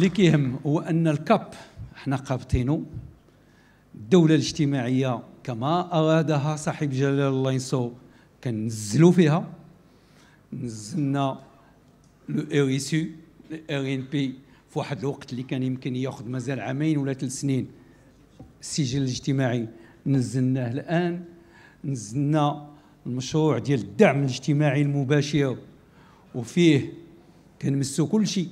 اللي كيهم هو ان الكاب حنا قابطينو الدوله الاجتماعيه كما ارادها صاحب جلال الله ينصو كنزلوا فيها نزلنا لو ار سي ار ان بي في واحد الوقت اللي كان يمكن ياخذ مازال عامين ولا ثلاث سنين السجل الاجتماعي نزلناه الان نزلنا المشروع ديال الدعم الاجتماعي المباشر وفيه كنمسو كل شيء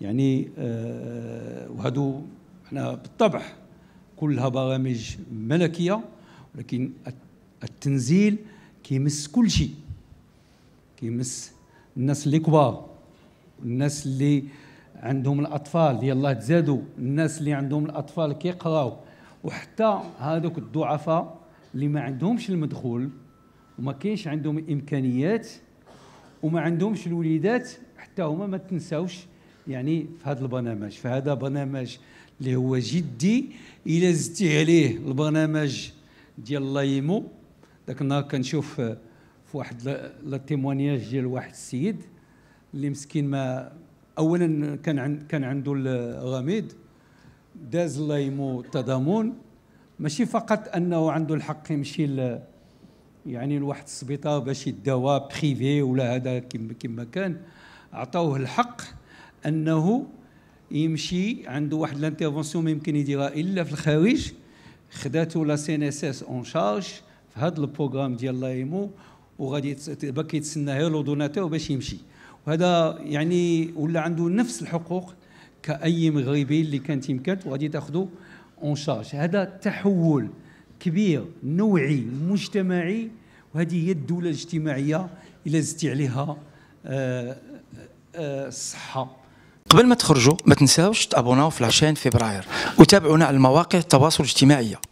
يعني آه، وهادو احنا بالطبع كلها برامج ملكيه ولكن التنزيل كيمس كل شيء كيمس الناس اللي كبار الناس اللي عندهم الاطفال يلاه تزادوا الناس اللي عندهم الاطفال كيقراو وحتى هذوك الضعفاء اللي ما عندهمش المدخول وما كاينش عندهم امكانيات وما عندهمش الوليدات حتى هما ما تنساوش يعني في هذا البرنامج فهذا برنامج اللي هو جدي الى زدتي عليه البرنامج ديال لايمو ذاك النهار كنشوف آه، في واحد لا تيمونياج ديال واحد السيد اللي مسكين ما اولا كان عن كان عنده الغميض داز لايمو التضامن ماشي فقط انه عنده الحق يمشي ل يعني لواحد السبيطار باش يداوى بريفي ولا هذا كما كان عطاوه الحق انه يمشي عنده واحد لانترفونسيون ما يمكن يديرها الا في الخارج خداته لا سي ان اس اس اون شارج في هذا البروغرام ديال لا ايمو وغادي دابا كيتسنى غير لو دوناتور باش يمشي وهذا يعني ولا عنده نفس الحقوق كاي مغربي اللي كانت يمكنت وغادي تاخذه اون شارج هذا تحول كبير نوعي مجتمعي وهذه هي الدوله الاجتماعيه الى زدتي عليها الصحه آه، آه، آه، قبل ما تخرجوا ما تنساوش تابوناو في لاشين فبراير وتابعونا على المواقع التواصل الاجتماعي